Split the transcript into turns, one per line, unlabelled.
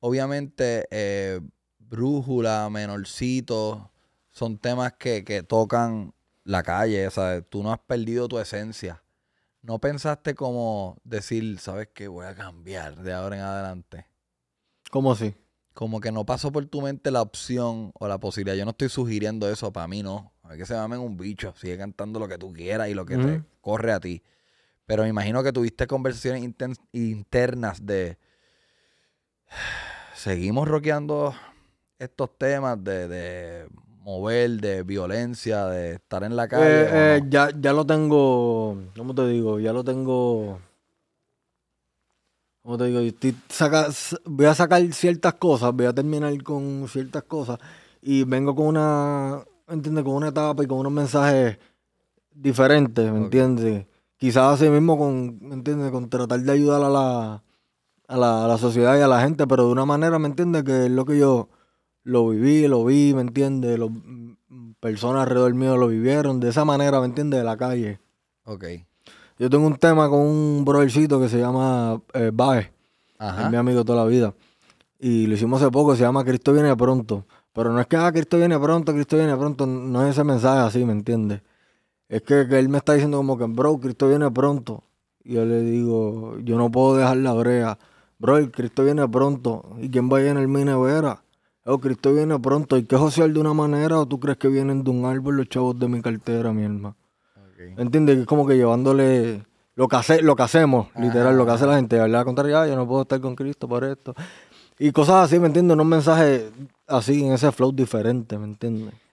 obviamente, eh, Brújula, Menorcito, son temas que, tocan la calle. O sea, tú no has perdido tu esencia. ¿No pensaste como decir, sabes que voy a cambiar de ahora en adelante? ¿Cómo si Como que no pasó por tu mente la opción o la posibilidad. Yo no estoy sugiriendo eso, para mí no. hay que se mamen un bicho, sigue cantando lo que tú quieras y lo que te corre a ti. Pero me imagino que tuviste conversaciones internas de seguimos roqueando estos temas de, de, mover, de violencia, de estar en la eh, calle. Eh,
ya, ya lo tengo, ¿cómo te digo? Ya lo tengo. ¿Cómo te digo? voy a sacar ciertas cosas, voy a terminar con ciertas cosas y vengo con una, ¿entiendes? Con una etapa y con unos mensajes diferentes, ¿me entiendes? Quizás así mismo con, ¿me Con tratar de ayudar a la a la, sociedad y a la gente, pero de una manera, ¿me entiendes? Que es lo que yo lo viví, lo vi, ¿me entiendes? Mm, personas alrededor mío lo vivieron de esa manera, ¿me entiende De la calle. Ok. Yo tengo un tema con un broercito que se llama eh, Bae, Es mi amigo toda la vida. Y lo hicimos hace poco, se llama Cristo viene pronto. Pero no es que, ah, Cristo viene pronto, Cristo viene pronto. No es ese mensaje así, ¿me entiendes? Es que, que él me está diciendo como que, bro, Cristo viene pronto. Y yo le digo, yo no puedo dejar la brea Bro, el Cristo viene pronto. ¿Y quién va a el mi nevera? O oh, Cristo viene pronto. y que social de una manera o tú crees que vienen de un árbol los chavos de mi cartera, mi hermano? ¿Me ¿Entiendes? es como que llevándole lo que, hace, lo que hacemos, literal, lo que hace la gente. ¿Verdad? Contraria, ah, yo no puedo estar con Cristo por esto. Y cosas así, ¿me entiendes? un mensaje así, en ese flow diferente, ¿me entiendes?